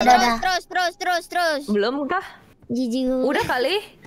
terus, terus, terus, terus, terus. Belum kah? Jijik. Udah kali.